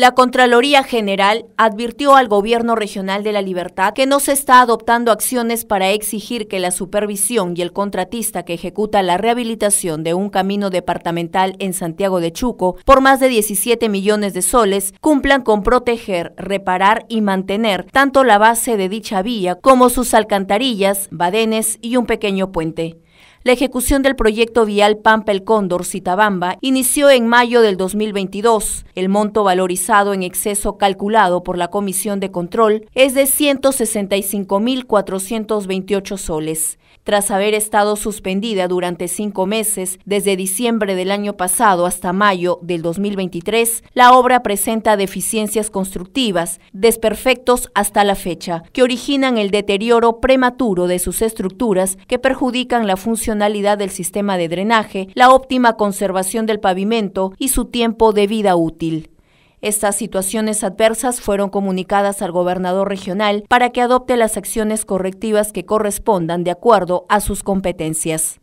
La Contraloría General advirtió al Gobierno Regional de la Libertad que no se está adoptando acciones para exigir que la supervisión y el contratista que ejecuta la rehabilitación de un camino departamental en Santiago de Chuco por más de 17 millones de soles cumplan con proteger, reparar y mantener tanto la base de dicha vía como sus alcantarillas, badenes y un pequeño puente. La ejecución del proyecto vial Pampa el Cóndor Citabamba inició en mayo del 2022. El monto valorizado en exceso calculado por la Comisión de Control es de 165.428 soles. Tras haber estado suspendida durante cinco meses, desde diciembre del año pasado hasta mayo del 2023, la obra presenta deficiencias constructivas, desperfectos hasta la fecha, que originan el deterioro prematuro de sus estructuras que perjudican la función del sistema de drenaje, la óptima conservación del pavimento y su tiempo de vida útil. Estas situaciones adversas fueron comunicadas al gobernador regional para que adopte las acciones correctivas que correspondan de acuerdo a sus competencias.